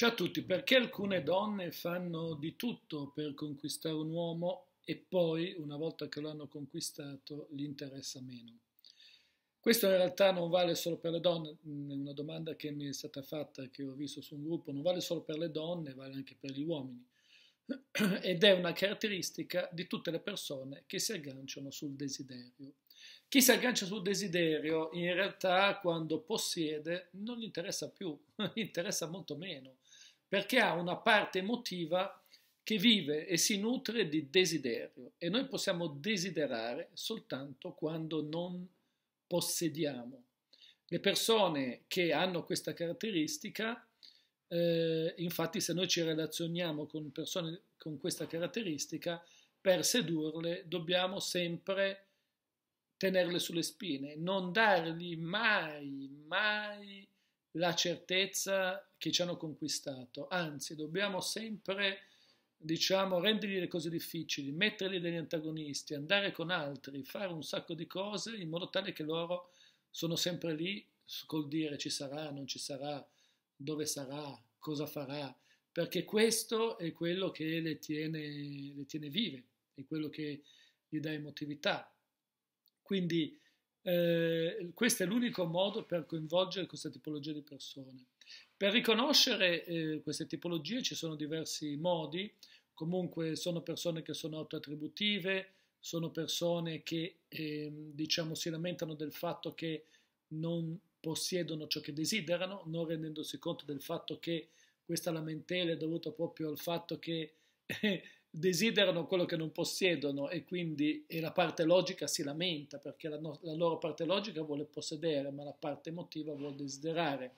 Ciao a tutti, perché alcune donne fanno di tutto per conquistare un uomo e poi, una volta che lo hanno conquistato, gli interessa meno? Questo in realtà non vale solo per le donne, è una domanda che mi è stata fatta, che ho visto su un gruppo, non vale solo per le donne, vale anche per gli uomini ed è una caratteristica di tutte le persone che si agganciano sul desiderio. Chi si aggancia sul desiderio, in realtà, quando possiede, non gli interessa più, gli interessa molto meno, perché ha una parte emotiva che vive e si nutre di desiderio e noi possiamo desiderare soltanto quando non possediamo. Le persone che hanno questa caratteristica, eh, infatti se noi ci relazioniamo con persone con questa caratteristica, per sedurle dobbiamo sempre tenerle sulle spine, non dargli mai, mai la certezza che ci hanno conquistato, anzi dobbiamo sempre, diciamo, rendergli le cose difficili, metterli degli antagonisti, andare con altri, fare un sacco di cose in modo tale che loro sono sempre lì col dire ci sarà, non ci sarà, dove sarà, cosa farà, perché questo è quello che le tiene, le tiene vive, è quello che gli dà emotività. Quindi eh, questo è l'unico modo per coinvolgere questa tipologia di persone. Per riconoscere eh, queste tipologie ci sono diversi modi, comunque sono persone che sono autoattributive, sono persone che eh, diciamo, si lamentano del fatto che non possiedono ciò che desiderano, non rendendosi conto del fatto che questa lamentela è dovuta proprio al fatto che desiderano quello che non possiedono e quindi e la parte logica si lamenta perché la, no, la, loro parte logica vuole possedere, ma la parte emotiva vuole desiderare.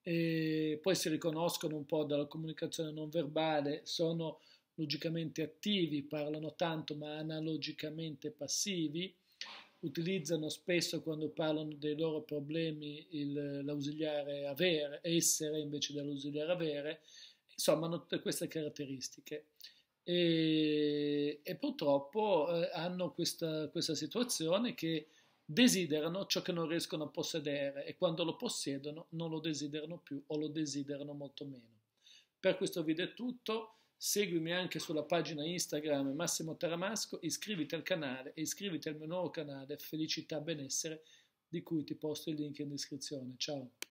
E poi si riconoscono un po' dalla comunicazione non verbale, sono logicamente attivi, parlano tanto ma analogicamente passivi, utilizzano spesso quando parlano dei loro problemi il, l'ausiliare avere, essere invece dell'ausiliare avere, insomma hanno tutte queste caratteristiche e, e purtroppo eh, hanno questa, questa, situazione che desiderano ciò che non riescono a possedere e quando lo possiedono non lo desiderano più o lo desiderano molto meno. Per questo video è tutto, seguimi anche sulla pagina Instagram Massimo Taramasco, iscriviti al canale e iscriviti al mio nuovo canale Felicità Benessere di cui ti posto il link in descrizione. Ciao!